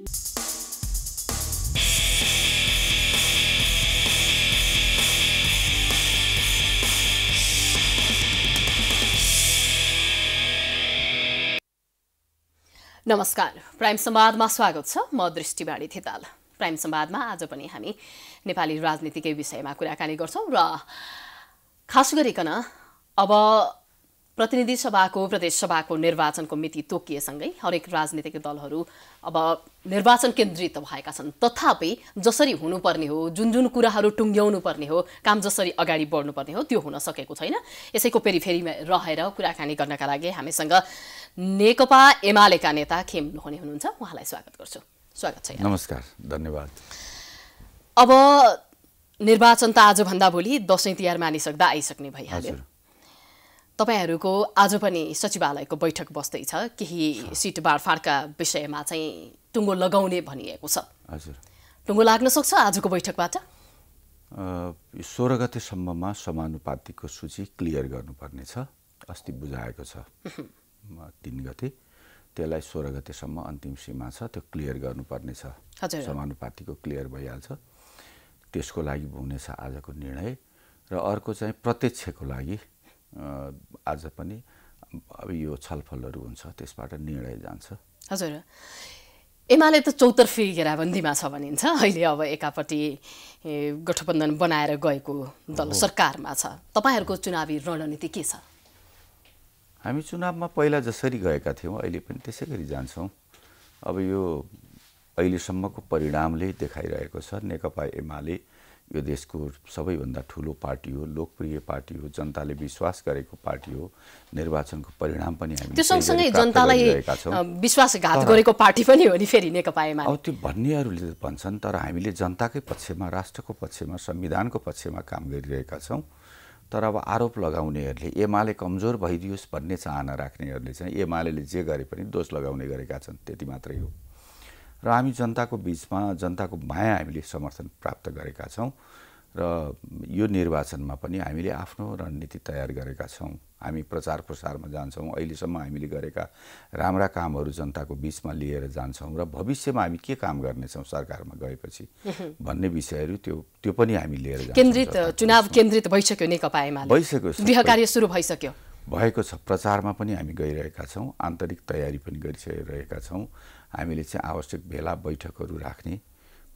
नमस्कार प्राइम संवादमा स्वागत छ म दृष्टि बाढी थिताल प्राइम संवादमा आज पनि हामी नेपाली राजनीतिकै विषयमा कुराकानी गर्छौँ र खास गरिकन अब प्रतिनिधि सभाको प्रदेश सभाको निर्वाचनको मिति तोकिएसँगै हरेक राजनीतिक दलहरू अब निर्वाचन केन्द्रित भएका छन् तथापि जसरी हुनुपर्ने हो जुन जुन कुराहरू टुङ्ग्याउनु पर्ने हो काम जसरी अगाडि बढ्नुपर्ने हो त्यो हुन सकेको छैन यसैको पेरिफेरीमा रहेर कुराकानी गर्नका लागि हामीसँग नेकपा एमालेका नेता खेम लोहने हुनुहुन्छ उहाँलाई स्वागत गर्छु स्वागत छ नमस्कार धन्यवाद अब निर्वाचन त आजभन्दा भोलि दसैँ तिहार मानिसक्दा आइसक्ने भइहाल्यो तपाईँहरूको आज पनि सचिवालयको बैठक बस्दैछ केही सिट बाँडफाँडका विषयमा चाहिँ टुङ्गो लगाउने भनिएको छ हजुर टुङ्गो लाग्न सक्छ आजको बैठकबाट सोह्र गतेसम्ममा समानुपातिको सूची क्लियर गर्नुपर्ने छ अस्ति बुझाएको छ तिन गते त्यसलाई सोह्र गतेसम्म अन्तिम सीमा छ त्यो क्लियर गर्नुपर्ने छ समानुपातिको क्लियर भइहाल्छ त्यसको लागि हुनेछ आजको निर्णय र अर्को चाहिँ प्रत्यक्षको लागि आज पनि अब यो छलफलहरू हुन्छ त्यसबाट निर्णय जान्छ हजुर एमाले त चौतर्फी घेराबन्दीमा छ भनिन्छ अहिले अब एकापट्टि गठबन्धन बनाएर गएको दल सरकारमा छ तपाईँहरूको चुनावी रणनीति के छ हामी चुनावमा पहिला जसरी गएका थियौँ अहिले पनि त्यसै गरी जान्छौँ अब यो अहिलेसम्मको परिणामले देखाइरहेको छ नेकपा एमाले यो देशको सबैभन्दा ठुलो पार्टी हो लोकप्रिय पार्टी हो जनताले विश्वास गरेको पार्टी हो निर्वाचनको परिणाम पनि हामी त्यो सँगसँगै जनतालाई विश्वासघात गरेको पार्टी पनि हो नि फेरि नेकपा अब त्यो भन्नेहरूले भन्छन् तर हामीले जनताकै पक्षमा राष्ट्रको पक्षमा संविधानको पक्षमा काम गरिरहेका छौँ तर अब आरोप लगाउनेहरूले एमाले कमजोर भइदियोस् भन्ने चाहना राख्नेहरूले चाहिँ एमाले जे गरे पनि दोष लगाउने गरेका छन् त्यति मात्रै हो र हामी जनताको बिचमा जनताको माया हामीले समर्थन प्राप्त गरेका छौँ र यो निर्वाचनमा पनि हामीले आफ्नो रणनीति तयार गरेका छौँ हामी प्रचार प्रसारमा जान्छौँ अहिलेसम्म हामीले गरेका राम्रा कामहरू जनताको बिचमा लिएर जान्छौँ र भविष्यमा हामी के काम गर्नेछौँ सरकारमा गएपछि भन्ने विषयहरू त्यो त्यो पनि हामी लिएर केन्द्रित चुनाव केन्द्रित भइसक्यो नेकपा भइसक्यो गृह कार्य सुरु भइसक्यो भएको छ प्रचारमा पनि हामी गइरहेका छौँ आन्तरिक तयारी पनि गरिसकिरहेका छौँ हामीले चाहिँ आवश्यक भेला बैठकहरू राख्ने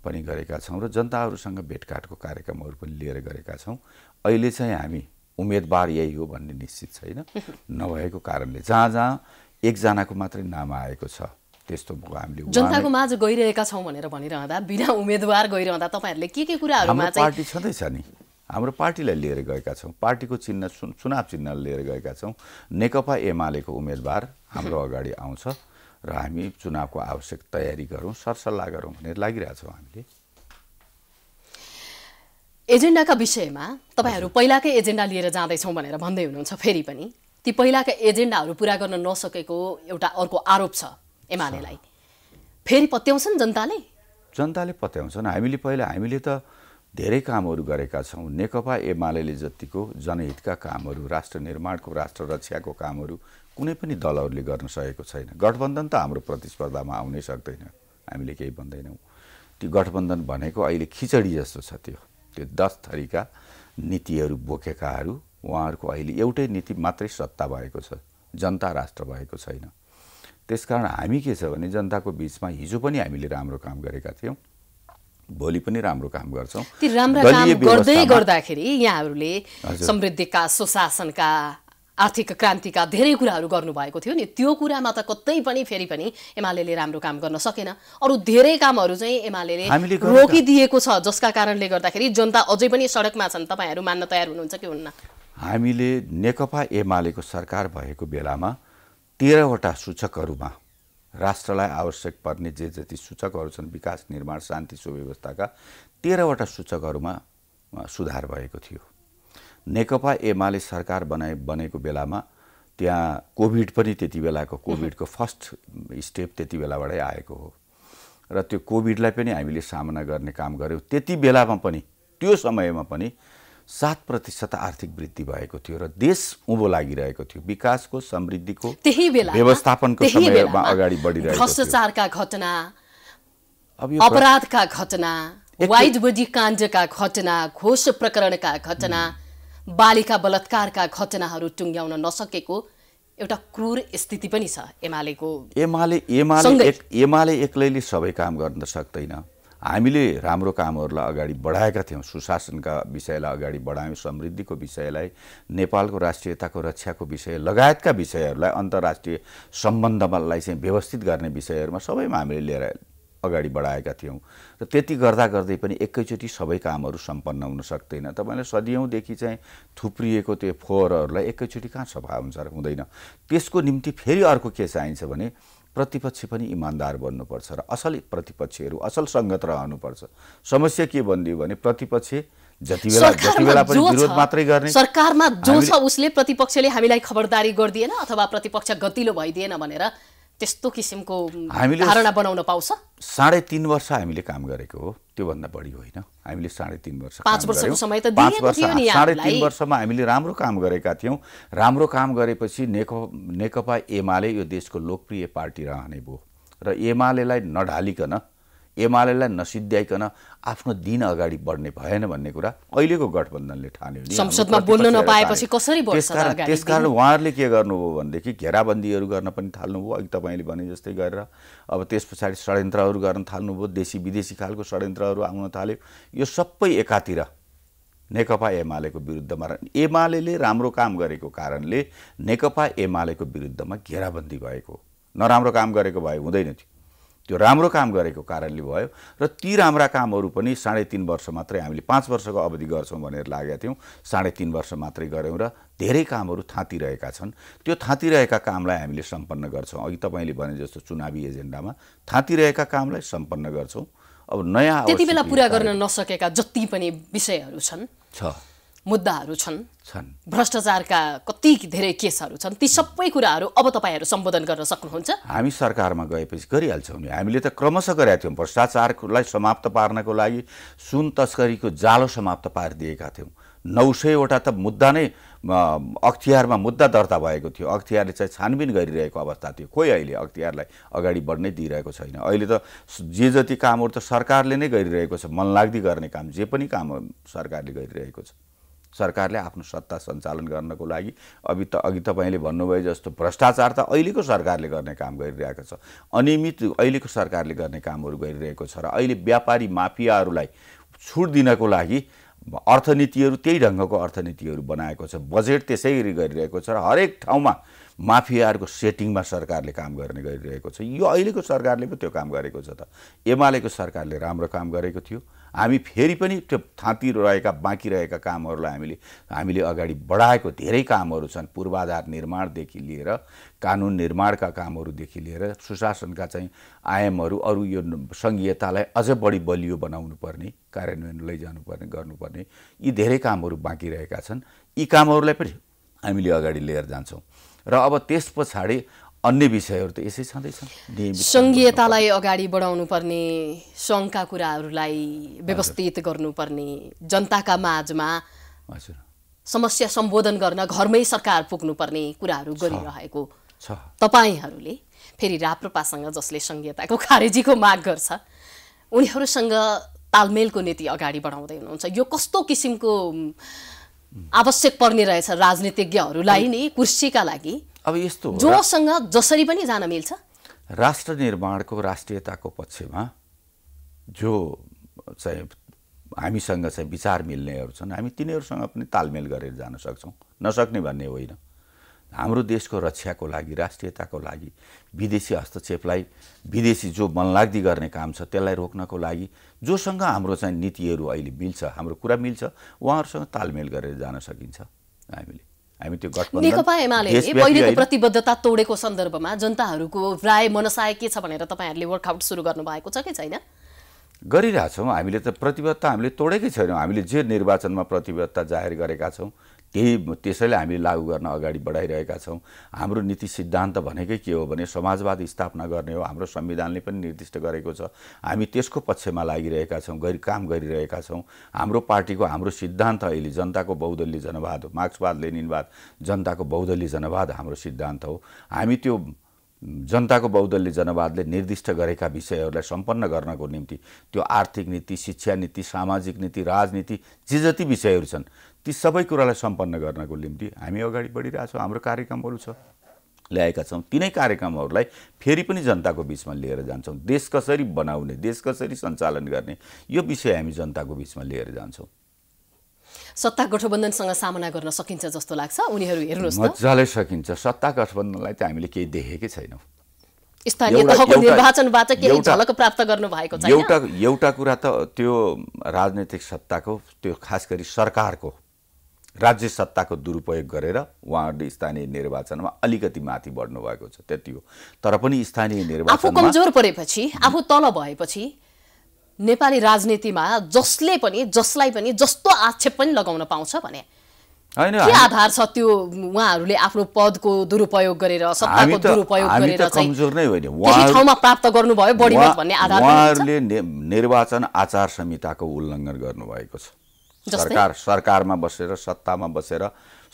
पनि गरेका छौँ र जनताहरूसँग भेटघाटको कार्यक्रमहरू पनि लिएर गरेका छौँ अहिले चाहिँ हामी उम्मेदवार यही हो भन्ने निश्चित छैन नभएको कारणले जहाँ जहाँ एकजनाको मात्रै नाम आएको छ त्यस्तो हामीले जनताको माझ गइरहेका छौँ भनेर भनिरहँदा बिना उम्मेदवार गइरहँदा तपाईँहरूले के के कुराहरूमा पार्टी छँदैछ नि हाम्रो पार्टीलाई लिएर गएका छौँ पार्टीको चिन्ह चुनाव चिन्ह लिएर गएका छौँ नेकपा एमालेको उम्मेदवार हाम्रो अगाडि आउँछ र हामी चुनावको आवश्यक तयारी गरौँ सरसल्लाह गरौँ भनेर लागिरहेछौँ हामीले एजेन्डाका विषयमा तपाईँहरू पहिलाकै एजेन्डा लिएर जाँदैछौँ भनेर भन्दै हुनुहुन्छ फेरि पनि ती पहिलाका एजेन्डाहरू पुरा गर्न नसकेको एउटा अर्को आरोप छ एमालेलाई फेरि पत्याउँछन् जनताले जनताले पत्याउँछन् हामीले पहिला हामीले त धेरै कामहरू गरेका छौँ नेकपा एमाले जतिको जनहितका कामहरू राष्ट्र निर्माणको राष्ट्र रक्षाको कामहरू कुनै पनि दलहरूले गर्न सकेको छैन गठबन्धन त हाम्रो प्रतिस्पर्धामा आउनै सक्दैन हामीले केही भन्दैनौँ त्यो गठबन्धन भनेको अहिले खिचडी जस्तो छ त्यो त्यो दस थरीका नीतिहरू बोकेकाहरू उहाँहरूको अहिले एउटै नीति मात्रै सत्ता भएको छ जनता राष्ट्र भएको छैन त्यसकारण हामी के छ भने जनताको बिचमा हिजो पनि हामीले राम्रो काम गरेका थियौँ भोलि पनि राम्रो काम गर्छौँ गर्दै गर्दाखेरि यहाँहरूले समृद्धिका सुशासनका आर्थिक क्रान्तिका धेरै कुराहरू गर्नुभएको थियो नि त्यो कुरामा त कतै पनि फेरि पनि एमाले राम्रो काम गर्न सकेन अरू धेरै कामहरू चाहिँ एमाले रोकिदिएको छ जसका कारणले गर्दाखेरि जनता अझै पनि सडकमा छन् तपाईँहरू मान्न तयार हुनुहुन्छ कि हुन्न हामीले नेकपा एमालेको सरकार भएको बेलामा तेह्रवटा सूचकहरूमा राष्ट्रलाई आवश्यक पर्ने जे जति सूचकहरू छन् विकास निर्माण शान्ति सुव्यवस्थाका तेह्रवटा सूचकहरूमा सुधार भएको थियो नेकपा एमाले सरकार बनाए बनेको बेलामा त्यहाँ कोभिड पनि त्यति बेलाको कोभिडको फर्स्ट स्टेप त्यति बेलाबाटै आएको हो र त्यो कोभिडलाई पनि हामीले सामना गर्ने काम गऱ्यौँ त्यति बेलामा पनि त्यो समयमा पनि सात प्रतिशत आर्थिक वृद्धि भएको थियो र देश उँभो लागिरहेको थियो विकासको समृद्धिको त्यही बेला व्यवस्थापनको समयमा अगाडि बढिरहेको भ्रष्टाचारका घटना अपराधका घटना वाइट बडी काण्डका घटना घोष प्रकरणका घटना बालिका बलात्कारका घटनाहरू टुङ्ग्याउन नसकेको एउटा क्रूर स्थिति पनि छ एमालेको एमाले एमाले एक एमाले एक्लैले सबै काम गर्न सक्दैन हामीले राम्रो कामहरूलाई अगाडि बढाएका थियौँ सुशासनका विषयलाई अगाडि बढायौँ समृद्धिको विषयलाई नेपालको राष्ट्रियताको रक्षाको विषय लगायतका विषयहरूलाई अन्तर्राष्ट्रिय सम्बन्धमालाई चाहिँ व्यवस्थित गर्ने विषयहरूमा सबैमा हामीले लिएर अगाडि बढाएका थियौँ र त्यति गर्दा गर्दै पनि एकैचोटि सबै कामहरू सम्पन्न हुन सक्दैन तपाईँले सदियौँदेखि चाहिँ थुप्रिएको त्यो फोहोरहरूलाई एकैचोटि कहाँ सफा हुन्छ र हुँदैन त्यसको निम्ति फेरि अर्को के चाहिन्छ भने प्रतिपक्ष पनि इमान्दार बन्नुपर्छ र असल प्रतिपक्षहरू असल सङ्गत रहनुपर्छ समस्या के भनिदियो भने प्रतिपक्ष जति बेला जति बेला पनि विरोध मात्रै गर्ने सरकारमा जो छ उसले प्रतिपक्षले हामीलाई खबरदारी गरिदिएन अथवा प्रतिपक्ष गतिलो भइदिएन भनेर त्यस्तो किसिमको हामीले धारणा बनाउन पाउँछ साढे तिन वर्ष हामीले काम गरेको हो त्योभन्दा बढी होइन हामीले साढे तिन वर्ष पाँच वर्षको समय त पाँच वर्ष साढे तिन वर्षमा हामीले राम्रो काम गरेका थियौँ राम्रो काम गरेपछि नेकपा नेकपा एमाले यो देशको लोकप्रिय पार्टी रहने भयो र एमालेलाई नढालिकन एमालेलाई नसिद्ध्याइकन आफ्नो दिन अगाडि बढ्ने भएन भन्ने कुरा अहिलेको गठबन्धनले ठान्यो संसदमा बोल्न नपाएपछि कसरी त्यसकारण त्यसकारण उहाँहरूले के गर्नुभयो भनेदेखि घेराबन्दीहरू गर्न पनि थाल्नुभयो अघि तपाईँले भने जस्तै गरेर अब त्यस पछाडि षड्यन्त्रहरू गर्न थाल्नुभयो देशी विदेशी खालको षड्यन्त्रहरू आउन थाल्यो यो सबै एकातिर नेकपा एमालेको विरुद्धमा एमाले राम्रो काम गरेको कारणले नेकपा एमालेको विरुद्धमा घेराबन्दी भएको नराम्रो काम गरेको भए हुँदैन थियो त्यो राम्रो काम गरेको कारणले भयो र ती राम्रा कामहरू पनि साढे तिन वर्ष मात्रै हामीले पाँच वर्षको अवधि गर्छौँ भनेर लागेका थियौँ साढे तिन वर्ष मात्रै गऱ्यौँ र धेरै कामहरू थाँतिरहेका छन् त्यो थाँतिरहेका कामलाई हामीले सम्पन्न गर्छौँ अघि तपाईँले भने जस्तो चुनावी एजेन्डामा थाँतिरहेका कामलाई सम्पन्न गर्छौँ अब नयाँ त्यति बेला पुरा गर्न नसकेका जति पनि विषयहरू छन् छ मुद्दाहरू छन् भ्रष्टाचारका कति धेरै केसहरू छन् ती सबै कुराहरू अब तपाईँहरू सम्बोधन गर्न सक्नुहुन्छ हामी सरकारमा गएपछि गरिहाल्छौँ नि हामीले त क्रमशः गरेका थियौँ भ्रष्टाचारलाई समाप्त पार्नको लागि सुन तस्करीको जालो समाप्त पारिदिएका थियौँ नौ सयवटा त मुद्दा नै अख्तियारमा मुद्दा दर्ता भएको थियो अख्तियारले चाहिँ छानबिन गरिरहेको अवस्था थियो कोही अहिले अख्तियारलाई अगाडि बढ्नै दिइरहेको छैन अहिले त जे जति कामहरू त सरकारले नै गरिरहेको छ मनलाग्दी गर्ने काम जे पनि काम सरकारले गरिरहेको छ सरकारले आफ्नो सत्ता सञ्चालन गर्नको लागि अघि त अघि तपाईँले भन्नुभयो जस्तो भ्रष्टाचार त अहिलेको सरकारले गर्ने काम गरिरहेको छ अनियमित अहिलेको सरकारले गर्ने कामहरू गरिरहेको छ र अहिले व्यापारी माफियाहरूलाई छुट दिनको लागि अर्थनीतिहरू त्यही ढङ्गको अर्थनीतिहरू बनाएको छ बजेट त्यसै गरी गरिरहेको छ र हरेक ठाउँमा माफियाहरूको सेटिङमा सरकारले काम गर्ने गरिरहेको छ यो अहिलेको सरकारले पो त्यो काम गरेको छ त एमालेको सरकारले राम्रो काम गरेको थियो हामी फेरि पनि त्यो थाँती रहेका बाँकी रहेका कामहरूलाई हामीले हामीले अगाडि बढाएको धेरै कामहरू छन् पूर्वाधार निर्माणदेखि लिएर कानुन निर्माणका कामहरूदेखि लिएर सुशासनका चाहिँ आयामहरू अरू यो सङ्घीयतालाई अझ बढी बलियो बनाउनु पर्ने कार्यान्वयन लैजानुपर्ने गर्नुपर्ने यी धेरै कामहरू बाँकी रहेका छन् यी कामहरूलाई पनि हामीले अगाडि लिएर जान्छौँ र अब त्यस पछाडि अन्य विषयहरू त यसै छँदैछ सङ्घीयतालाई अगाडि बढाउनु पर्ने सङ्घका कुराहरूलाई व्यवस्थित गर्नुपर्ने जनताका माझमा समस्या सम्बोधन गर्न घरमै सरकार पुग्नुपर्ने कुराहरू गरिरहेको छ तपाईँहरूले फेरि राप्रपासँग जसले सङ्घीयताको खारेजीको माग गर्छ उनीहरूसँग तालमेलको नीति अगाडि बढाउँदै हुनुहुन्छ यो कस्तो किसिमको आवश्यक पर्ने रहेछ राजनीतिज्ञहरूलाई नि कुर्सीका लागि अब यस्तो जोसँग जसरी पनि जान मिल्छ राष्ट्र निर्माणको राष्ट्रियताको पक्षमा जो चाहिँ हामीसँग चाहिँ विचार मिल्नेहरू छन् हामी तिनीहरूसँग पनि तालमेल गरेर जान सक्छौँ नसक्ने भन्ने होइन हाम्रो देशको रक्षाको लागि राष्ट्रियताको लागि विदेशी हस्तक्षेपलाई विदेशी जो मनलाग्दी गर्ने काम छ त्यसलाई रोक्नको लागि जोसँग हाम्रो चाहिँ नीतिहरू अहिले मिल्छ हाम्रो कुरा मिल्छ उहाँहरूसँग तालमेल गरेर जान सकिन्छ हामीले हामी त्यो गठबन्धन नेकपा एमाले पहिलेको प्रतिबद्धता तोडेको सन्दर्भमा जनताहरूको राय मनसाय के छ भनेर तपाईँहरूले वर्कआउट सुरु गर्नुभएको छ कि छैन गरिरहेछौँ हामीले त प्रतिबद्धता हामीले तोडेकै छैनौँ हामीले जे निर्वाचनमा प्रतिबद्धता जाहेर गरेका छौँ त्यही त्यसैले हामी लागू गर्न अगाडि बढाइरहेका छौँ हाम्रो नीति सिद्धान्त भनेकै के हो भने समाजवाद स्थापना गर्ने हो हाम्रो संविधानले पनि निर्दिष्ट गरेको छ हामी त्यसको पक्षमा लागिरहेका छौँ गरि काम गरिरहेका छौँ हाम्रो पार्टीको हाम्रो सिद्धान्त अहिले जनताको बहुदलीय जनवाद हो मार्क्सवाद लेनिनवाद जनताको बहुदलीय जनवाद हाम्रो सिद्धान्त हो हामी त्यो जनताको बहुदलीय जनवादले निर्दिष्ट गरेका विषयहरूलाई सम्पन्न गर्नको निम्ति त्यो आर्थिक नीति शिक्षा नीति सामाजिक नीति राजनीति जे जति विषयहरू छन् ती सबै कुरालाई सम्पन्न गर्नको निम्ति हामी अगाडि बढिरहेछौँ हाम्रो कार्यक्रमहरू छ ल्याएका छौँ तिनै कार्यक्रमहरूलाई फेरि पनि जनताको बिचमा लिएर जान्छौँ देश कसरी बनाउने देश कसरी सञ्चालन गर्ने यो विषय हामी जनताको बिचमा लिएर जान्छौँ सत्ता गठबन्धनसँग सामना गर्न सकिन्छ जस्तो लाग्छ उनीहरू हेर्नुहोस् मजाले सकिन्छ सत्ता गठबन्धनलाई त हामीले केही देखेकै छैनौँ एउटा एउटा कुरा त त्यो राजनैतिक सत्ताको त्यो खास गरी सरकारको राज्य सत्ताको दुरुपयोग गरेर उहाँहरूले स्थानीय निर्वाचनमा अलिकति माथि बढ्नु भएको छ त्यति हो तर पनि स्थानीय निर्वाचन आफू कमजोर परेपछि आफू तल भएपछि नेपाली राजनीतिमा जसले पनि जसलाई पनि जस्तो आक्षेप पनि लगाउन पाउँछ भने के आधार छ त्यो उहाँहरूले आफ्नो पदको दुरुपयोग गरेर सत्ताको दुरुपयोग गरेर कमजोर नै होइन ठाउँमा प्राप्त गर्नुभयो बढी भन्ने आधार उहाँहरूले निर्वाचन आचार संहिताको उल्लङ्घन गर्नुभएको छ सरकार सरकारमा बसेर सत्तामा बसेर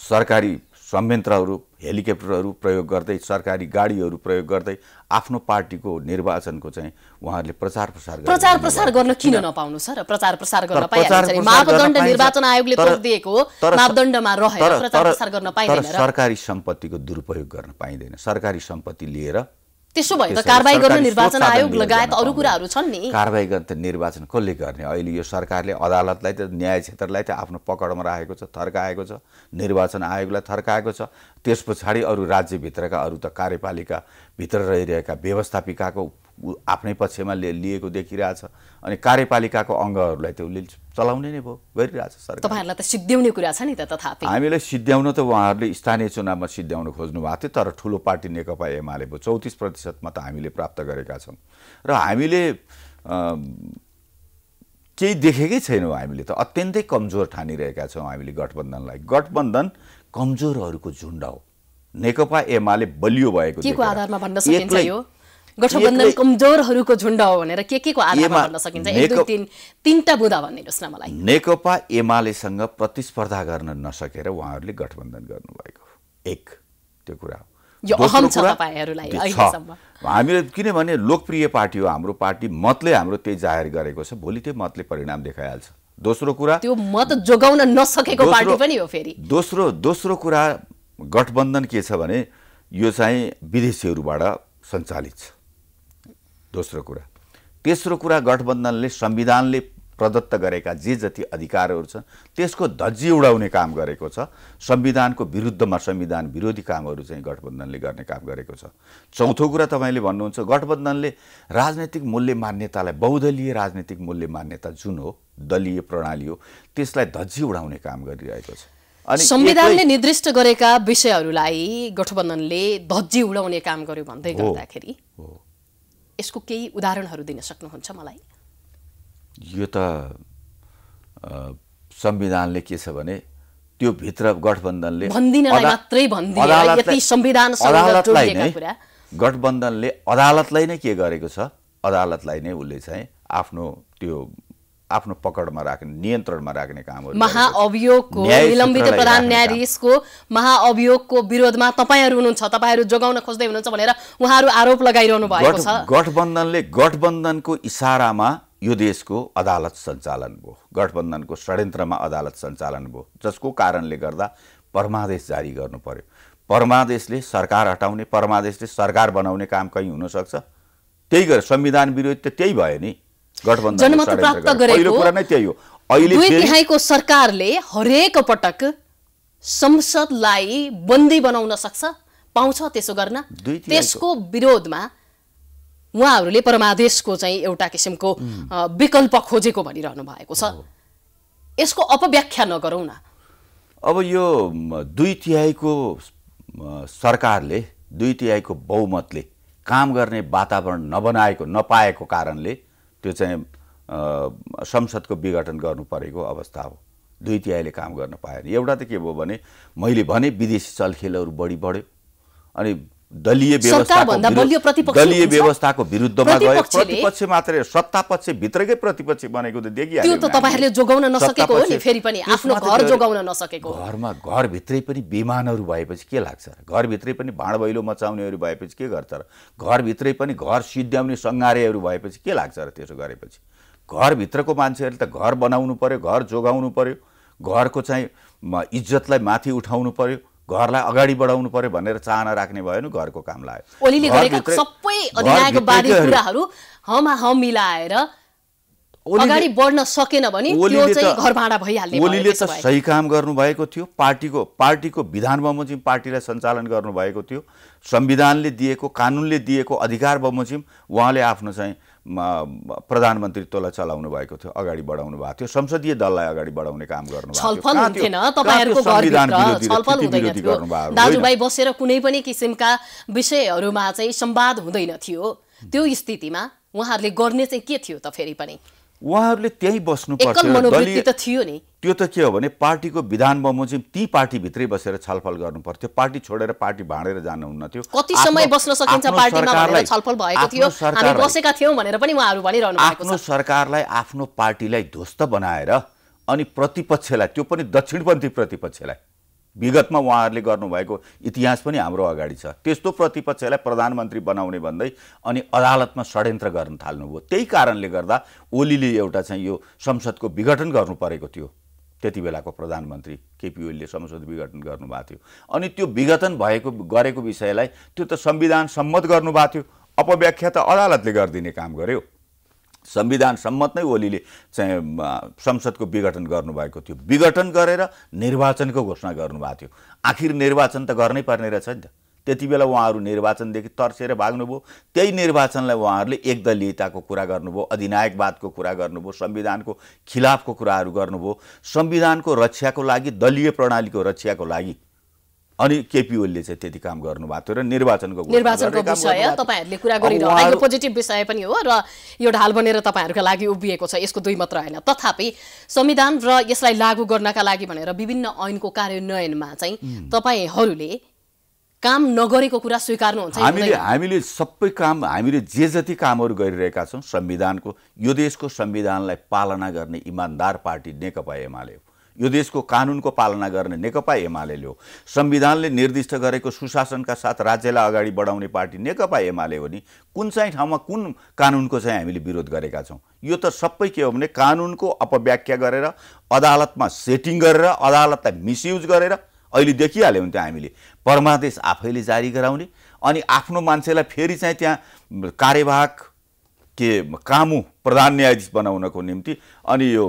सरकारी संयन्त्रहरू हेलिकप्टरहरू प्रयोग गर्दै सरकारी गाडीहरू प्रयोग गर्दै आफ्नो पार्टीको निर्वाचनको चाहिँ उहाँहरूले प्रचार प्रसार प्रचार प्रसार गर्न किन नपाउनु सर प्रचार प्रसार गर्न मापदण्ड निर्वाचन आयोगले दिएको मापदण्डमा रहेर प्रचार प्रसार गर्न पाइँदैन सरकारी सम्पत्तिको दुरुपयोग गर्न पाइँदैन सरकारी सम्पत्ति लिएर त्यसो भए त कारवाही गर्न निर्वाचन आयोग लगायत अरू कुराहरू छन् नि कारवाही त निर्वाचन कसले गर्ने अहिले यो सरकारले अदालतलाई त न्याय क्षेत्रलाई त आफ्नो पकडमा राखेको छ थर्काएको छ निर्वाचन आयोगलाई थर्काएको छ त्यस पछाडि अरू राज्यभित्रका अरू त कार्यपालिकाभित्र रहिरहेका व्यवस्थापिकाको आफ्नै पक्षमा लिएको देखिरहेछ अनि कार्यपालिकाको अङ्गहरूलाई त्यो उसले चलाउने नै भयो गरिरहेछ सर तपाईँहरूलाई त सिद्ध्याउने कुरा छ नि त तथापि हामीलाई सिद्ध्याउन त उहाँहरूले स्थानीय चुनावमा सिद्ध्याउन खोज्नु भएको थियो तर ठुलो पार्टी नेकपा एमाले भयो चौतिस प्रतिशतमा त हामीले प्राप्त गरेका छौँ र हामीले केही देखेकै छैनौँ हामीले त अत्यन्तै कमजोर ठानिरहेका छौँ हामीले गठबन्धनलाई गठबन्धन कमजोरहरूको झुन्ड हो नेकपा एमाले बलियो भएको एक्लै गठबन्धन कमजोरहरूको झुन्ड हो भनेर के के आधारमा भन्न सकिन्छ एक दुई तिन तिनवटा बुधा भनिदिनुहोस् न मलाई नेकपा एमालेसँग प्रतिस्पर्धा गर्न नसकेर उहाँहरूले गठबन्धन गर्नुभएको एक त्यो कुरा हो हामीले किनभने लोकप्रिय पार्टी हो हाम्रो पार्टी मतले हाम्रो त्यही जाहेर गरेको छ भोलि त्यही मतले परिणाम देखाइहाल्छ दोस्रो कुरा त्यो मत जोगाउन नसकेको पार्टी पनि हो फेरि दोस्रो दोस्रो कुरा गठबन्धन के छ भने यो चाहिँ विदेशीहरूबाट सञ्चालित छ दोस्रो कुरा तेस्रो कुरा गठबन्धनले संविधानले प्रदत्त गरेका जे जति अधिकारहरू छन् त्यसको धज्जी उडाउने काम गरेको छ संविधानको विरुद्धमा संविधान विरोधी कामहरू चाहिँ गठबन्धनले गर्ने काम गरेको छ चौथो कुरा तपाईँले भन्नुहुन्छ गठबन्धनले राजनैतिक मूल्य मान्यतालाई बहुदलीय राजनैतिक मूल्य मान्यता जुन हो दलीय प्रणाली हो त्यसलाई धज्जी उडाउने काम गरिरहेको छ अनि संविधानले निर्दिष्ट गरेका विषयहरूलाई गठबन्धनले धज्जी उडाउने काम गर्यो भन्दै गर्दाखेरि यसको केही उदाहरणहरू दिन सक्नुहुन्छ मलाई यो त संविधानले के छ भने त्यो भित्र गठबन्धनले गठबन्धनले अदालतलाई नै के गरेको छ अदालतलाई नै उसले चाहिँ आफ्नो त्यो आफ्नो पकडमा राख्ने नियन्त्रणमा राख्ने काम महाअभियोगको निलम्बित प्रधान न्यायाधीशको महाअभियोगको विरोधमा तपाईँहरू हुनुहुन्छ तपाईँहरू जोगाउन खोज्दै हुनुहुन्छ भनेर उहाँहरू आरोप लगाइरहनु भएको छ गठबन्धनले गठबन्धनको इसारामा यो देशको अदालत सञ्चालन भयो गठबन्धनको षड्यन्त्रमा अदालत सञ्चालन भयो जसको कारणले गर्दा परमादेश जारी गर्नु पर्यो परमादेशले सरकार हटाउने परमादेशले सरकार बनाउने काम कहीँ हुनसक्छ त्यही गरेर संविधान विरोध त त्यही भयो नि जनमत प्राप्त गरेको कुरा नै त्यही हो अहिले तिहाईको सरकारले हरेक पटक संसदलाई बन्दी बनाउन सक्छ पाउँछ त्यसो गर्न त्यसको विरोधमा उहाँहरूले परमादेशको चाहिँ एउटा किसिमको विकल्प खोजेको भनिरहनु भएको छ यसको अपव्याख्या नगरौँ न अब यो दुई तिहाईको सरकारले दुई तिहाईको बहुमतले काम गर्ने वातावरण नबनाएको नपाएको कारणले त्यो चाहिँ संसदको विघटन गर्नु परेको अवस्था हो दुई तिहाईले काम गर्न पाएन एउटा त के भयो भने मैले भने विदेशी चलखेलहरू बढी बढ्यो अनि दलीय दलीय व्यवस्थाको विरुद्धमा गयो प्रतिपक्ष मात्रै सत्ता पक्ष भित्रकै प्रतिपक्ष बनेको त देखिहाल्यो त तपाईँहरूले जोगाउन नसकेको हो नि फेरि पनि आफ्नो घर जोगाउन नसकेको घरमा घरभित्रै पनि विमानहरू भएपछि के लाग्छ घरभित्रै पनि भाँडभैलो मचाउनेहरू भएपछि के गर्छ र घरभित्रै पनि घर सिद्ध्याउने सङ्घारेहरू भएपछि के लाग्छ र त्यसो गरेपछि घरभित्रको मान्छेहरूले त घर बनाउनु पर्यो घर जोगाउनु पर्यो घरको चाहिँ इज्जतलाई माथि उठाउनु पर्यो घरलाई अगाडि बढाउनु पर्यो भनेर चाहना राख्ने भयो भने घरको काम लाग्यो ओलीले अगाडि बढ्न सकेन भने त सही काम गर्नुभएको थियो पार्टीको पार्टीको विधान बमोजिम पार्टीलाई सञ्चालन गर्नुभएको थियो संविधानले दिएको कानुनले दिएको अधिकार बमोजिम उहाँले आफ्नो चाहिँ प्रधानमन्त्रीत्वलाई चलाउनु भएको थियो अगाडि बढाउनु भएको थियो संसदीय दललाई अगाडि बढाउने काम गर्नु दाजुभाइ बसेर कुनै पनि किसिमका विषयहरूमा चाहिँ संवाद हुँदैन थियो त्यो स्थितिमा उहाँहरूले गर्ने चाहिँ के थियो त फेरि पनि उहाँहरूले त्यही बस्नु पर्छ त्यो त के हो भने पार्टीको विधान बमो चाहिँ ती पार्टीभित्रै बसेर छलफल गर्नु पर्थ्यो पार्टी छोडेर पार्टी भाँडेर हुन्न थियो कति समय बस्न सकिन्छ छलफल भएको थियो हामी बसेका भनेर पनि भनिरहनु आफ्नो सरकारलाई आफ्नो पार्टीलाई ध्वस्त बनाएर अनि प्रतिपक्षलाई त्यो पनि दक्षिणपन्थी प्रतिपक्षलाई विगतमा उहाँहरूले गर्नुभएको इतिहास पनि हाम्रो अगाडि छ त्यस्तो प्रतिपक्षलाई प्रधानमन्त्री बनाउने भन्दै अनि अदालतमा षड्यन्त्र गर्न थाल्नुभयो त्यही कारणले गर्दा ओलीले एउटा चाहिँ यो संसदको विघटन गर्नु परेको थियो त्यति बेलाको प्रधानमन्त्री केपी ओलीले संसद विघटन गर्नुभएको थियो अनि त्यो विघटन भएको गरेको विषयलाई त्यो त संविधान सम्मत गर्नुभएको थियो अपव्याख्या त अदालतले गरिदिने काम गर्यो संविधान सम्मत नै ओलीले चाहिँ संसदको विघटन गर्नुभएको थियो विघटन गरेर निर्वाचनको घोषणा गर्नुभएको थियो आखिर निर्वाचन त गर्नै पर्ने रहेछ नि त त्यति बेला उहाँहरू निर्वाचनदेखि तर्सेर भाग्नुभयो त्यही निर्वाचनलाई उहाँहरूले एकदलीयताको कुरा गर्नुभयो अधिनायकवादको कुरा गर्नुभयो संविधानको खिलाफको कुराहरू गर्नुभयो संविधानको रक्षाको लागि दलीय प्रणालीको रक्षाको लागि अनि केपी ओलीले चाहिँ त्यति काम गर्नुभएको थियो र निर्वाचनको निर्वाचनको विषय तपाईँहरूले कुरा गरिरहनु यो पोजिटिभ विषय पनि हो र यो ढाल बनेर तपाईँहरूका लागि उभिएको छ यसको दुई मात्र होइन तथापि संविधान र यसलाई लागू गर्नका लागि भनेर विभिन्न ऐनको कार्यान्वयनमा चाहिँ तपाईँहरूले काम नगरेको कुरा स्वीकार्नुहुन्छ हामीले हामीले सबै काम हामीले जे जति कामहरू गरिरहेका छौँ संविधानको यो देशको संविधानलाई पालना गर्ने इमान्दार पार्टी नेकपा एमाले हो यो देशको कानुनको पालना गर्ने नेकपा एमाले हो संविधानले निर्दिष्ट गरेको सुशासनका साथ राज्यलाई अगाडि बढाउने पार्टी नेकपा एमाले हो नि कुन चाहिँ ठाउँमा कुन कानुनको चाहिँ हामीले विरोध गरेका छौँ यो त सबै के हो भने कानुनको अपव्याख्या गरेर अदालतमा सेटिङ गरेर अदालतलाई मिसयुज गरेर अहिले देखिहाल्यो भने त हामीले परमादेश आफैले जारी गराउने अनि आफ्नो मान्छेलाई फेरि चाहिँ त्यहाँ कार्यवाहक के कामु प्रधान न्यायाधीश बनाउनको निम्ति अनि यो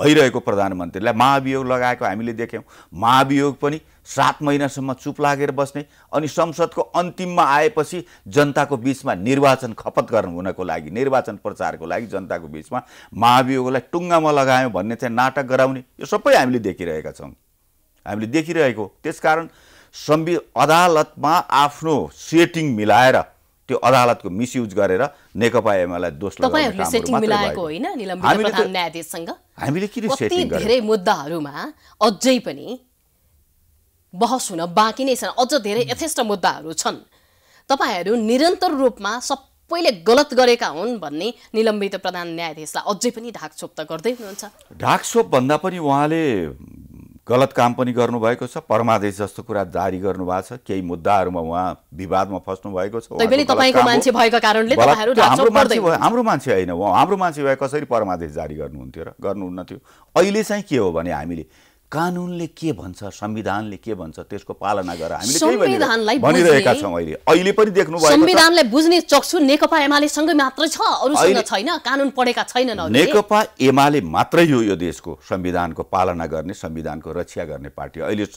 भइरहेको प्रधानमन्त्रीलाई महाभियोग लगाएको हामीले देख्यौँ महाभियोग पनि सात महिनासम्म चुप लागेर बस्ने अनि संसदको अन्तिममा आएपछि जनताको बिचमा निर्वाचन खपत गर्नु हुनको लागि निर्वाचन प्रचारको लागि जनताको बिचमा महाभियोगलाई टुङ्गामा लगायौँ भन्ने चाहिँ नाटक गराउने यो सबै हामीले देखिरहेका छौँ हामीले देखिरहेको त्यसकारण संवि अदालतमा आफ्नो सेटिङ मिलाएर त्यो अदालतको मिसयुज गरेर नेकपा एमालाई दोष मिलाएको होइन निलम्बित हामीले किन सेटिङ धेरै मुद्दाहरूमा अझै पनि बहस हुन बाँकी नै छन् अझ धेरै यथेष्ट मुद्दाहरू छन् तपाईँहरू निरन्तर रूपमा सबैले गलत गरेका हुन् भन्ने निलम्बित प्रधान न्यायाधीशलाई अझै पनि ढाकछोप त गर्दै हुनुहुन्छ ढाकछोप भन्दा पनि उहाँले गलत काम पनि गर्नुभएको छ परमादेश जस्तो कुरा जारी गर्नुभएको छ केही मुद्दाहरूमा उहाँ विवादमा फस्नु भएको छ हाम्रो मान्छे होइन हाम्रो मान्छे भए कसरी परमादेश जारी गर्नुहुन्थ्यो र गर्नुहुन्न थियो अहिले चाहिँ के हो भने हामीले कानुनले के भन्छ संविधानले के भन्छ त्यसको पालना गरेर हामीले भनिरहेका छौँ अहिले अहिले पनि देख्नु बुझ्ने चक्षु नेकपा एमालेसँगै मात्रै छ छैन कानुन पढेका नेकपा एमाले मात्रै हो यो देशको संविधानको पालना गर्ने संविधानको रक्षा गर्ने पार्टी अहिले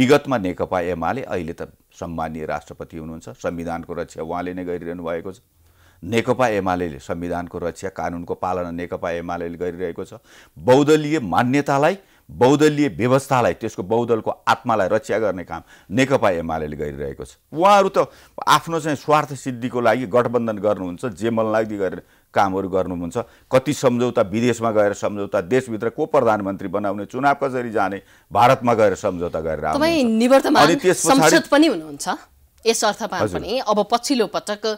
विगतमा नेकपा एमाले अहिले त सम्मानीय राष्ट्रपति हुनुहुन्छ संविधानको रक्षा उहाँले नै गरिरहनु भएको छ नेकपा एमाले संविधानको रक्षा कानुनको पालना नेकपा एमाले गरिरहेको छ बहुदलीय मान्यतालाई बहुदलीय व्यवस्थालाई त्यसको बहुदलको आत्मालाई रक्षा गर्ने काम नेकपा एमाले गरिरहेको छ उहाँहरू त आफ्नो चाहिँ स्वार्थ सिद्धिको लागि गठबन्धन गर्नुहुन्छ जे मन मनलाग्दी गरेर कामहरू गर्नुहुन्छ कति सम्झौता विदेशमा गएर सम्झौता देशभित्र को प्रधानमन्त्री बनाउने चुनाव कसरी जाने भारतमा गएर सम्झौता गरेर अनि त्यस पनि हुनुहुन्छ यस अर्थमा पनि अब पछिल्लो पटक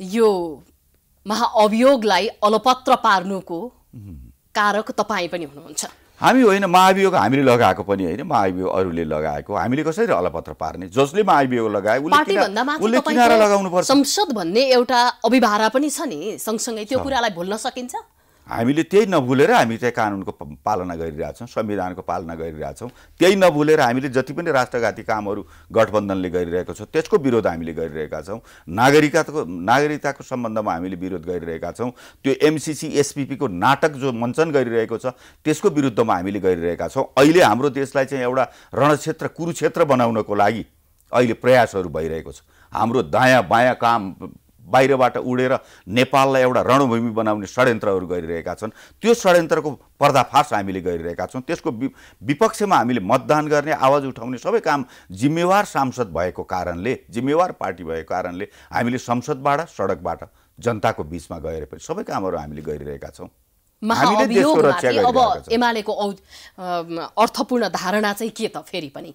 यो महाअभियोगलाई अलपत्र पार्नुको कारक तपाईँ पनि हुनुहुन्छ हामी होइन महाभियोग हामीले लगाएको पनि होइन महाअभियोग अरूले लगाएको हामीले कसरी अलपत्र पार्ने जसले महाभियोग लगायो उसले किनारा लगाउनु पर्छ संसद भन्ने एउटा अभिभारा पनि छ नि सँगसँगै त्यो कुरालाई भुल्न सकिन्छ हामीले त्यही नभुलेर हामी चाहिँ कानुनको पालना गरिरहेछौँ संविधानको पालना गरिरहेछौँ त्यही नभुलेर हामीले जति पनि राष्ट्रघाती कामहरू गठबन्धनले गरिरहेको छ त्यसको विरोध हामीले गरिरहेका छौँ नागरिकताको नागरिकताको सम्बन्धमा हामीले विरोध गरिरहेका छौँ त्यो एमसिसी एसपिपीको नाटक जो मञ्चन गरिरहेको छ त्यसको विरुद्धमा हामीले गरिरहेका छौँ अहिले हाम्रो देशलाई चाहिँ एउटा रणक्षेत्र कुरुक्षेत्र बनाउनको लागि अहिले प्रयासहरू भइरहेको छ हाम्रो दायाँ बायाँ काम बाहिरबाट उडेर नेपाललाई एउटा रणभूमि बनाउने षड्यन्त्रहरू गरिरहेका छन् त्यो षड्यन्त्रको पर्दाफास हामीले गरिरहेका छौँ त्यसको विपक्षमा हामीले मतदान गर्ने आवाज उठाउने सबै काम जिम्मेवार सांसद भएको कारणले जिम्मेवार पार्टी भएको कारणले हामीले संसदबाट सडकबाट जनताको बिचमा गएर पनि सबै कामहरू हामीले गरिरहेका छौँ अब एमालेको अर्थपूर्ण धारणा चाहिँ के त फेरि पनि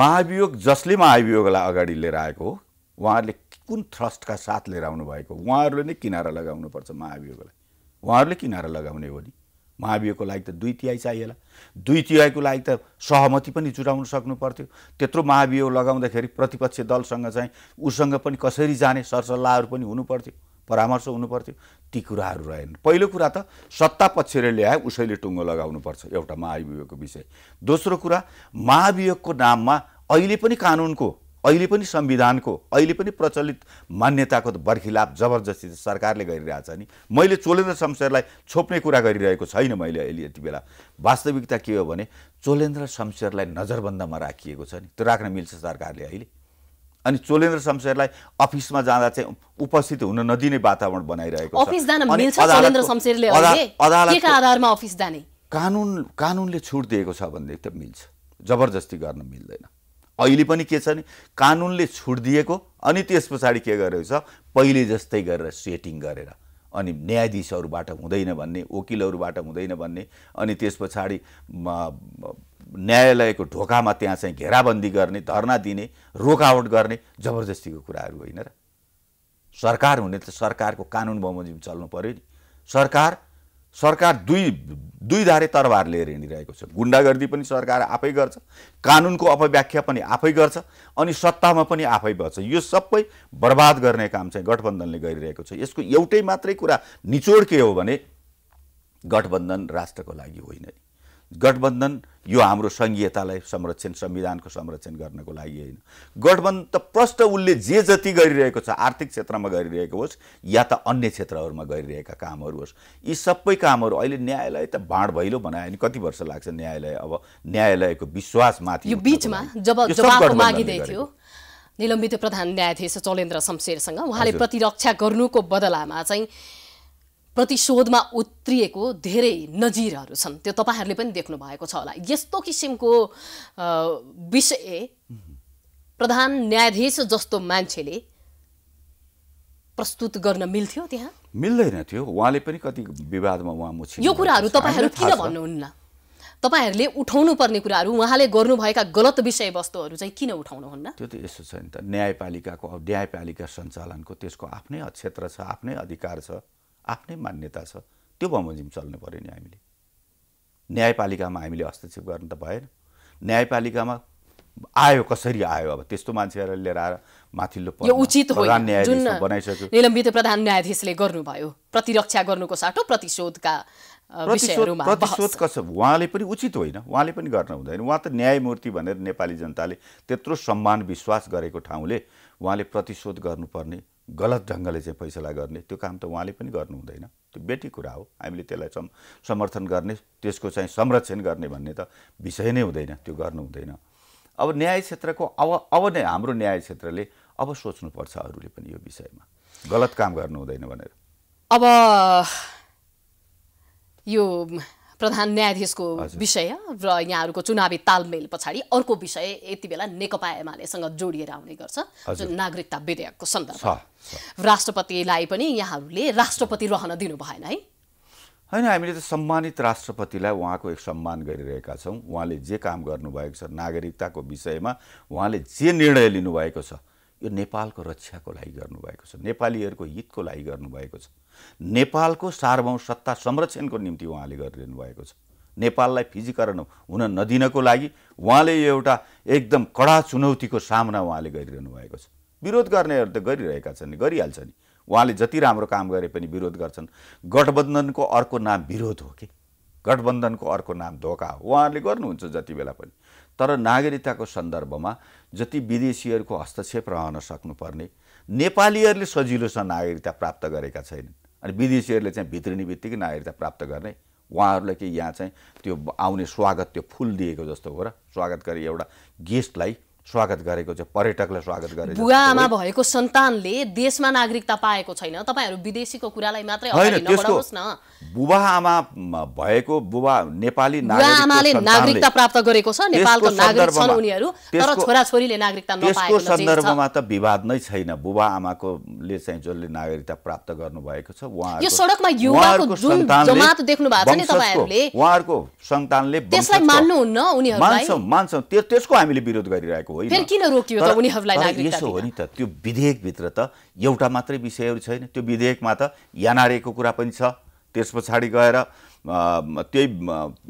महाभियोग जसले महाभियोगलाई अगाडि लिएर आएको हो उहाँहरूले कुन थ्रस्टका साथ लिएर आउनुभएको उहाँहरूले नै किनारा लगाउनुपर्छ महाभियोगलाई उहाँहरूले किनारा लगाउने हो नि महाभियोगको लागि त दुई तिहाई चाहिएला दुई तिहाईको लागि त सहमति पनि जुटाउन सक्नु पर्थ्यो त्यत्रो महाभियोग लगाउँदाखेरि प्रतिपक्ष दलसँग चाहिँ उसँग पनि कसरी जाने सरसल्लाहहरू पनि हुनुपर्थ्यो परामर्श हुनुपर्थ्यो ती कुराहरू रहेन पहिलो कुरा त सत्ता पक्षले ल्याए उसैले टुङ्गो लगाउनुपर्छ एउटा महाभियोगको विषय दोस्रो कुरा महाभियोगको नाममा अहिले पनि कानुनको अहिले पनि संविधानको अहिले पनि प्रचलित मान्यताको बर्खिलाप जबरजस्ती सरकारले गरिरहेछ नि मैले चोलेन्द्र शमशेरलाई छोप्ने कुरा गरिरहेको छैन मैले अहिले यति बेला वास्तविकता के हो भने चोलेन्द्र शमशेरलाई नजरबन्दमा राखिएको छ नि त्यो राख्न मिल्छ सरकारले अहिले अनि चोलेन्द्र शमशेरलाई अफिसमा जाँदा चाहिँ उपस्थित हुन नदिने वातावरण बनाइरहेको कानुन कानुनले छुट दिएको छ भनेदेखि त मिल्छ जबरजस्ती गर्न मिल्दैन अहिले पनि के छ भने कानुनले छुट दिएको अनि त्यस पछाडि के गरेको छ पहिले जस्तै गरेर सेटिङ गरेर अनि न्यायाधीशहरूबाट हुँदैन भन्ने वकिलहरूबाट हुँदैन भन्ने अनि त्यस पछाडि न्यायालयको ढोकामा त्यहाँ चाहिँ घेराबन्दी गर्ने धर्ना दिने रोकावट गर्ने जबरजस्तीको कुराहरू होइन र सरकार हुने त सरकारको कानुन बमोजिम चल्नु पऱ्यो नि सरकार सरकार दुई दुई धारे तरबार लिएर हिँडिरहेको छ गुन्डागर्दी पनि सरकार आफै गर्छ कानुनको अपव्याख्या पनि आफै गर्छ अनि सत्तामा पनि आफै बस्छ यो सबै बर्बाद गर्ने काम चाहिँ गठबन्धनले गरिरहेको छ यसको एउटै मात्रै कुरा निचोड के हो भने गठबन्धन राष्ट्रको लागि होइन गठबन्धन यो हाम्रो सङ्घीयतालाई संरक्षण संविधानको संरक्षण गर्नको लागि होइन गठबन्धन त प्रष्ट उसले जे जति गरिरहेको छ आर्थिक क्षेत्रमा गरिरहेको होस् या त अन्य क्षेत्रहरूमा गरिरहेका कामहरू होस् यी सबै कामहरू अहिले न्यायालय त बाँड भैलो बनायो भने कति वर्ष लाग्छ न्यायालय अब न्यायालयको विश्वासमाथि यो बिचमा जब मागिँदै थियो निलम्बित प्रधान न्यायाधीश चौलेन्द्र शमशेरसँग उहाँले प्रतिरक्षा गर्नुको बदलामा चाहिँ प्रतिशोधमा उत्रिएको धेरै नजिरहरू छन् त्यो तपाईँहरूले पनि देख्नु भएको छ होला यस्तो किसिमको विषय प्रधान न्यायाधीश जस्तो मान्छेले प्रस्तुत गर्न मिल्थ्यो त्यहाँ मिल्दैन थियो उहाँले पनि कति विवादमा उहाँ यो कुराहरू तपाईँहरू किन भन्नुहुन्न तपाईँहरूले उठाउनुपर्ने कुराहरू उहाँले गर्नुभएका गलत विषयवस्तुहरू चाहिँ किन उठाउनुहुन्न त्यो त यस्तो छ नि त न्यायपालिकाको न्यायपालिका सञ्चालनको त्यसको आफ्नै क्षेत्र छ आफ्नै अधिकार छ आफ्नै मान्यता छ त्यो बमोजिम चल्नु पऱ्यो नि हामीले न्यायपालिकामा हामीले हस्तक्षेप गर्नु त भएन न्यायपालिकामा आयो कसरी आयो अब त्यस्तो मान्छेहरूलाई लिएर आएर माथिल्लो उचित बनाइसक्यो निलम्बित प्रधान न्यायाधीशले गर्नुभयो प्रतिरक्षा गर्नुको साटो प्रतिशोधका प्रतिशोध कसो उहाँले पनि उचित होइन उहाँले पनि गर्न हुँदैन उहाँ त न्यायमूर्ति भनेर नेपाली जनताले त्यत्रो सम्मान विश्वास गरेको ठाउँले उहाँले प्रतिशोध गर्नुपर्ने गलत ढङ्गले चाहिँ फैसला गर्ने त्यो काम त उहाँले पनि गर्नु हुँदैन त्यो बेटी कुरा हो हामीले त्यसलाई सम समर्थन गर्ने त्यसको चाहिँ संरक्षण गर्ने भन्ने त विषय नै हुँदैन त्यो गर्नु हुँदैन अब न्याय क्षेत्रको अब अब नै हाम्रो न्याय क्षेत्रले अब सोच्नुपर्छ अरूले पनि यो विषयमा गलत काम गर्नु हुँदैन भनेर अब यो प्रधान न्यायाधीशको विषय र यहाँहरूको चुनावी तालमेल पछाडि अर्को विषय यति बेला नेकपा एमालेसँग जोडिएर आउने गर्छ जुन नागरिकता विधेयकको सन्दर्भ राष्ट्रपतिलाई पनि यहाँहरूले राष्ट्रपति रहन दिनु भएन है होइन हामीले त सम्मानित राष्ट्रपतिलाई उहाँको एक सम्मान गरिरहेका छौँ उहाँले जे काम गर्नुभएको छ नागरिकताको विषयमा उहाँले जे निर्णय लिनुभएको छ यो नेपालको रक्षाको लागि गर्नुभएको छ नेपालीहरूको हितको लागि गर्नुभएको छ नेपालको सार्वभौम सत्ता संरक्षणको निम्ति उहाँले गरिरहनु भएको छ नेपाललाई फिजीकरण हुन नदिनको लागि उहाँले यो एउटा एकदम कडा चुनौतीको सामना उहाँले गरिरहनु भएको छ विरोध गर्नेहरू त गरिरहेका छन् गरिहाल्छ नि उहाँले जति राम्रो काम गरे पनि विरोध गर्छन् गठबन्धनको अर्को नाम विरोध हो कि गठबन्धनको अर्को नाम धोका हो उहाँहरूले गर्नुहुन्छ जति बेला पनि तर नागरिकताको सन्दर्भमा जति विदेशीहरूको हस्तक्षेप रहन सक्नुपर्ने नेपालीहरूले सजिलोसँग नागरिकता प्राप्त गरेका छैनन् अनि विदेशीहरूले चाहिँ भित्रिने बित्तिकै नागरिकता प्राप्त गर्ने उहाँहरूलाई के यहाँ चाहिँ त्यो आउने स्वागत त्यो फुल दिएको जस्तो हो र स्वागत गरी एउटा गेस्टलाई स्वागत गरेको छ पर्यटकलाई स्वागत गरेको बुवा आमा भएको सन्तानले देशमा नागरिकता पाएको छैन तपाईँहरू विदेशीको कुरालाई मात्रै न बुबा आमा भएको बुबा नेपाली आमाले नागरिकता प्राप्त गरेको छ नेपालको नागरिक छन् उनीहरू तर छोरा छोरीले नागरिकता नपाएको सन्दर्भमा त विवाद नै छैन बुबा आमाको ले चाहिँ जसले नागरिकता प्राप्त गर्नुभएको छ उहाँ यो सडकमा युवाको जुन जमात देख्नु भएको छ नि तपाईँहरूले उहाँहरूको सन्तानले त्यसलाई मान्नुहुन्न उनीहरू मान्छौँ मान्छौँ त्यसको हामीले विरोध गरिरहेको होइन यसो हो नि त त्यो विधेयकभित्र त एउटा मात्रै विषयहरू छैन त्यो विधेयकमा त यानारेको कुरा पनि छ त्यस पछाडि गएर त्यही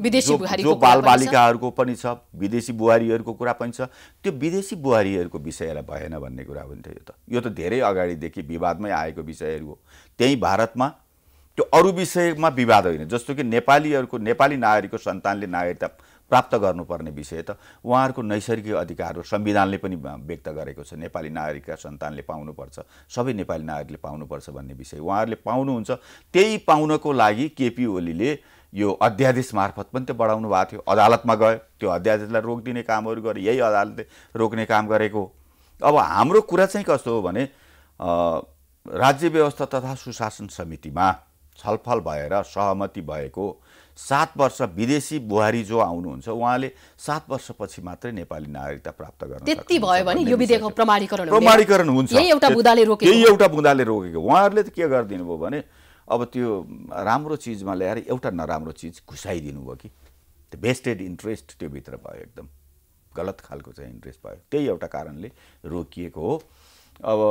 विदेशी जो बालबालिकाहरूको पनि छ विदेशी बुहारीहरूको कुरा पनि छ त्यो विदेशी बुहारीहरूको विषयलाई भएन भन्ने कुरा हुन्थ्यो यो त यो त धेरै अगाडिदेखि विवादमै आएको विषयहरू हो त्यहीँ भारतमा त्यो अरू विषयमा विवाद होइन जस्तो कि नेपालीहरूको नेपाली नागरिकको सन्तानले नागरिकता प्राप्त गर्नुपर्ने विषय त उहाँहरूको नैसर्गिक अधिकार संविधानले पनि व्यक्त गरेको छ नेपाली नागरिकका सन्तानले पाउनुपर्छ सबै नेपाली नागरिकले पाउनुपर्छ भन्ने विषय उहाँहरूले पाउनुहुन्छ त्यही पाउनको लागि केपी ओलीले यो अध्यादेश मार्फत पनि त्यो बढाउनु भएको थियो अदालतमा गयो त्यो अध्यादेशलाई रोकिदिने कामहरू गरे यही अदालतले रोक्ने काम गरेको अब हाम्रो कुरा चाहिँ कस्तो हो भने राज्य व्यवस्था तथा सुशासन समितिमा छलफल भएर सहमति भएको सात वर्ष विदेशी बुहारी जो आउनुहुन्छ उहाँले सात वर्षपछि मात्रै नेपाली नागरिकता प्राप्त गर्न त्यति भयो भने यो विधेयकको प्रमाणीकरण प्रमाणीकरण हुन्छ यही एउटा बुदाले रोकेको यही एउटा बुदाले रोकेको उहाँहरूले त के गरिदिनु भयो भने अब त्यो राम्रो चिजमा ल्याएर एउटा नराम्रो चिज घुसाइदिनु भयो कि त्यो बेस्टेड इन्ट्रेस्ट भित्र भयो एकदम गलत खालको चाहिँ इन्ट्रेस्ट भयो त्यही एउटा कारणले रोकिएको हो अब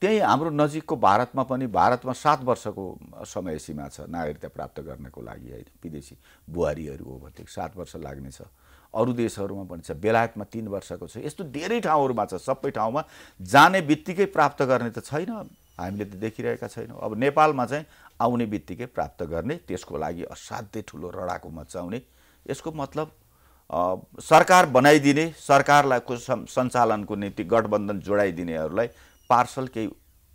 त्यही हाम्रो नजिकको भारतमा पनि भारतमा सात वर्षको समय सीमा छ नागरिकता प्राप्त गर्नको लागि होइन विदेशी बुहारीहरू हो भनेदेखि सात वर्ष छ अरू देशहरूमा पनि छ बेलायतमा तिन वर्षको छ यस्तो धेरै ठाउँहरूमा छ सबै ठाउँमा जाने बित्तिकै प्राप्त गर्ने त छैन हामीले त देखिरहेका छैनौँ अब नेपालमा चाहिँ आउने बित्तिकै प्राप्त गर्ने त्यसको लागि असाध्यै ठुलो रडाको मचाउने यसको मतलब सरकार बनाइदिने सरकारलाई सञ्चालनको निम्ति गठबन्धन जोडाइदिनेहरूलाई पार्सल केही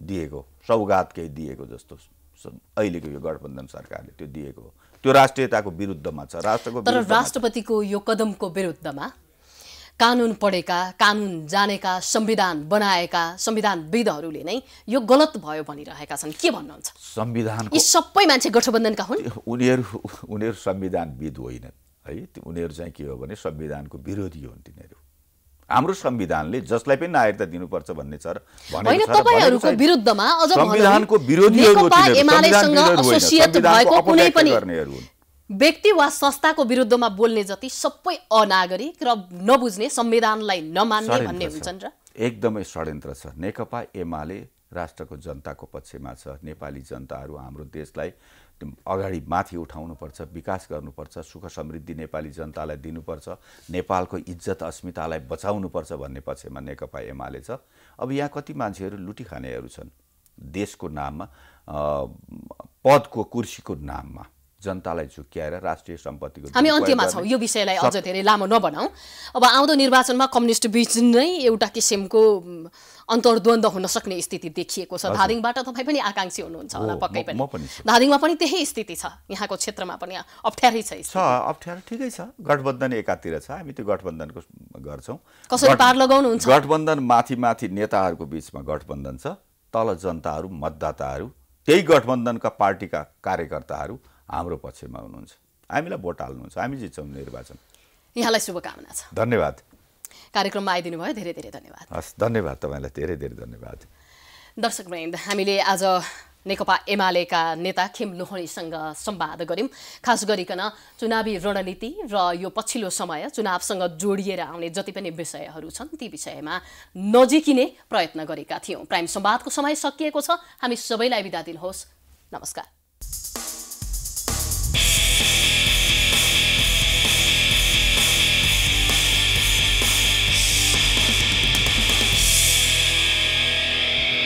दिएको सौगात केही दिएको जस्तो अहिलेको यो गठबन्धन सरकारले त्यो दिएको हो त्यो राष्ट्रियताको विरुद्धमा छ राष्ट्रको तर राष्ट्रपतिको यो कदमको विरुद्धमा कानुन पढेका कानुन जानेका संविधान बनाएका संविधानविदहरूले नै यो गलत भयो भनिरहेका छन् के भन्नुहुन्छ संविधान यी सबै मान्छे गठबन्धनका हुन् उनीहरू उनीहरू संविधानविद होइनन् है उनीहरू चाहिँ के हो भने संविधानको विरोधी हुन् तिनीहरू हाम्रो संविधानले जसलाई पनि नागरिकता दिनुपर्छ भन्ने छ तपाईँहरूको विरुद्धमा अझ संविधानको विरोधी व्यक्ति वा संस्थाको विरुद्धमा बोल्ने जति सबै अनागरिक र नबुझ्ने संविधानलाई नमान्ने भन्ने हुन्छन् र एकदमै षड्यन्त्र छ नेकपा एमाले राष्ट्रको जनताको पक्षमा छ नेपाली जनताहरू हाम्रो देशलाई अगाडि माथि उठाउनुपर्छ विकास गर्नुपर्छ सुख समृद्धि नेपाली जनतालाई दिनुपर्छ नेपालको इज्जत अस्मितालाई बचाउनुपर्छ भन्ने पक्षमा नेकपा एमाले छ अब यहाँ कति मान्छेहरू लुटी खानेहरू छन् देशको नाममा पदको कुर्सीको नाममा जनतालाई झुक्क्याएर राष्ट्रिय सम्पत्तिको हामी अन्त्यमा छौँ यो विषयलाई अझ धेरै लामो नबनाऊ अब आउँदो निर्वाचनमा कम्युनिस्ट बिच नै एउटा किसिमको अन्तर्द्वन्द हुन सक्ने स्थिति देखिएको छ धादिङबाट तपाईँ पनि आकाङ्क्षी हुनुहुन्छ होला पक्कै पनि धादिङमा पनि त्यही स्थिति छ यहाँको क्षेत्रमा पनि अप्ठ्यारै छ छ अप्ठ्यारो ठिकै छ गठबन्धन एकातिर छ हामी त्यो गठबन्धनको गर्छौँ कसरी पार लगाउनुहुन्छ गठबन्धन माथि माथि नेताहरूको बिचमा गठबन्धन छ तल जनताहरू मतदाताहरू त्यही गठबन्धनका पार्टीका कार्यकर्ताहरू हाम्रो पक्षमा हुनुहुन्छ हामीलाई भोट हाल्नुहुन्छ हामी जित्छौँ निर्वाचन यहाँलाई शुभकामना छ धन्यवाद कार्यक्रममा आइदिनु भयो धेरै धेरै धन्यवाद हस् धन्यवाद तपाईँलाई धेरै धेरै धन्यवाद दर्शक महेन्द्र हामीले आज नेकपा एमालेका नेता खिम लोहणीसँग सम्वाद गऱ्यौँ खास गरिकन चुनावी रणनीति र यो पछिल्लो समय चुनावसँग जोडिएर आउने जति पनि विषयहरू छन् ती विषयमा नजिकिने प्रयत्न गरेका थियौँ प्राइम संवादको समय सकिएको छ हामी सबैलाई बिदा दिनुहोस् नमस्कार